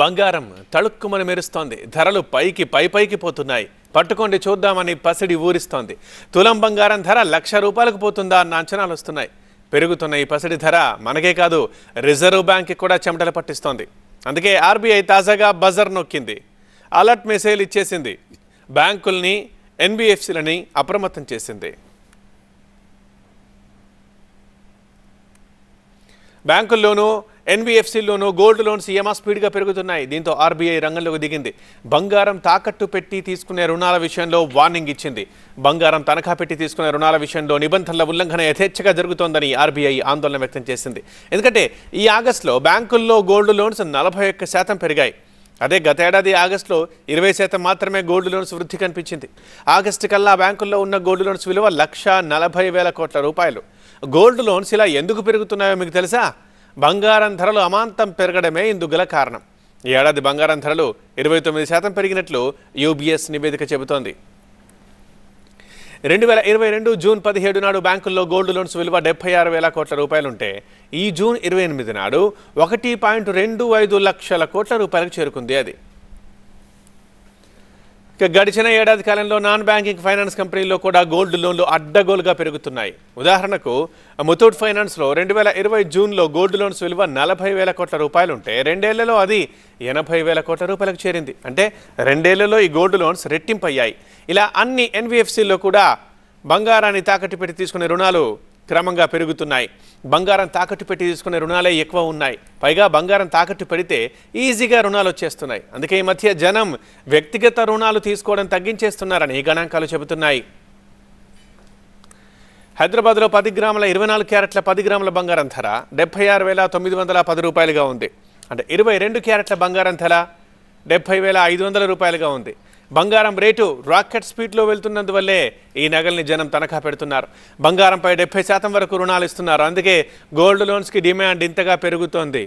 బంగారం తళుక్కుమని మెరుస్తోంది ధరలు పైకి పై పైకి పోతున్నాయి పట్టుకోండి చూద్దామని పసిడి ఊరిస్తోంది తులం బంగారం ధర లక్ష రూపాయలకు పోతుందా అన్న అంచనాలు వస్తున్నాయి పెరుగుతున్న ఈ పసిడి ధర మనకే కాదు రిజర్వ్ బ్యాంక్కి కూడా చెమటలు పట్టిస్తోంది అందుకే ఆర్బీఐ తాజాగా బజర్ నొక్కింది అలర్ట్ మెసేజ్ ఇచ్చేసింది బ్యాంకుల్ని ఎన్బిఎఫ్సిలని అప్రమత్తం చేసింది బ్యాంకుల్లోనూ ఎన్బీఎఫ్సీల్లోనూ గోల్డ్ లోన్స్ స్పీడ్గా పెరుగుతున్నాయి దీంతో ఆర్బీఐ రంగంలోకి దిగింది బంగారం తాకట్టు పెట్టి తీసుకునే రుణాల విషయంలో వార్నింగ్ ఇచ్చింది బంగారం తనఖా పెట్టి తీసుకునే రుణాల విషయంలో నిబంధనల ఉల్లంఘన యథేచ్ఛగా జరుగుతోందని ఆర్బీఐ ఆందోళన వ్యక్తం చేసింది ఎందుకంటే ఈ ఆగస్టులో బ్యాంకుల్లో గోల్డ్ లోన్స్ నలభై ఒక్క శాతం పెరిగాయి అదే గతేడాది ఆగస్టులో ఇరవై శాతం మాత్రమే గోల్డ్ లోన్స్ వృద్ధి కనిపించింది ఆగస్టు కల్లా బ్యాంకుల్లో ఉన్న గోల్డ్ లోన్స్ విలువ లక్ష నలభై వేల కోట్ల రూపాయలు గోల్డ్ లోన్స్ ఇలా ఎందుకు పెరుగుతున్నాయో మీకు తెలుసా బంగారం ధరలు అమాంతం పెరగడమే గల కారణం ఈ ఏడాది బంగారం ధరలు ఇరవై తొమ్మిది శాతం పెరిగినట్లు యూబీఎస్ నివేదిక చెబుతోంది రెండు వేల ఇరవై రెండు జూన్ పదిహేడు నాడు బ్యాంకుల్లో గోల్డ్ లోన్స్ విలువ డెబ్బై ఆరు వేల కోట్ల రూపాయలుంటే ఈ జూన్ ఇరవై ఎనిమిది నాడు ఒకటి పాయింట్ రెండు ఐదు లక్షల కోట్ల రూపాయలకు చేరుకుంది అది ఇక గడిచిన ఏడాది కాలంలో నాన్ బ్యాంకింగ్ ఫైనాన్స్ కంపెనీల్లో కూడా గోల్డ్ లోన్లు అడ్డగోలుగా పెరుగుతున్నాయి ఉదాహరణకు ముతూట్ ఫైనాన్స్లో రెండు వేల ఇరవై జూన్లో గోల్డ్ లోన్స్ విలువ నలభై వేల కోట్ల రూపాయలుంటే రెండేళ్లలో అది ఎనభై వేల కోట్ల రూపాయలకు చేరింది అంటే రెండేళ్లలో ఈ గోల్డ్ లోన్స్ రెట్టింపయ్యాయి ఇలా అన్ని ఎన్బిఎఫ్సిల్లో కూడా బంగారాన్ని తాకట్టు పెట్టి తీసుకునే రుణాలు క్రమంగా పెరుగుతున్నాయి బంగారం తాకట్టు పెట్టి తీసుకునే రుణాలే ఎక్కువ ఉన్నాయి పైగా బంగారం తాకట్టు పెడితే ఈజీగా రుణాలు వచ్చేస్తున్నాయి అందుకే ఈ మధ్య జనం వ్యక్తిగత రుణాలు తీసుకోవడం తగ్గించేస్తున్నారని ఈ గణాంకాలు చెబుతున్నాయి హైదరాబాద్లో పది గ్రాముల ఇరవై నాలుగు క్యారెట్ల పది గ్రాముల బంగారం ధర డెబ్బై ఆరు వేల తొమ్మిది వందల పది రూపాయలుగా ఉంది అంటే ఇరవై రెండు క్యారెట్ల బంగారం ధర డెబ్బై వేల ఐదు వందల రూపాయలుగా ఉంది బంగారం రేటు రాకెట్ స్పీడ్లో వెళ్తున్నందువల్లే ఈ నగల్ని జనం తనఖా పెడుతున్నారు బంగారంపై డెబ్బై శాతం వరకు రుణాలు ఇస్తున్నారు అందుకే గోల్డ్ లోన్స్కి డిమాండ్ ఇంతగా పెరుగుతోంది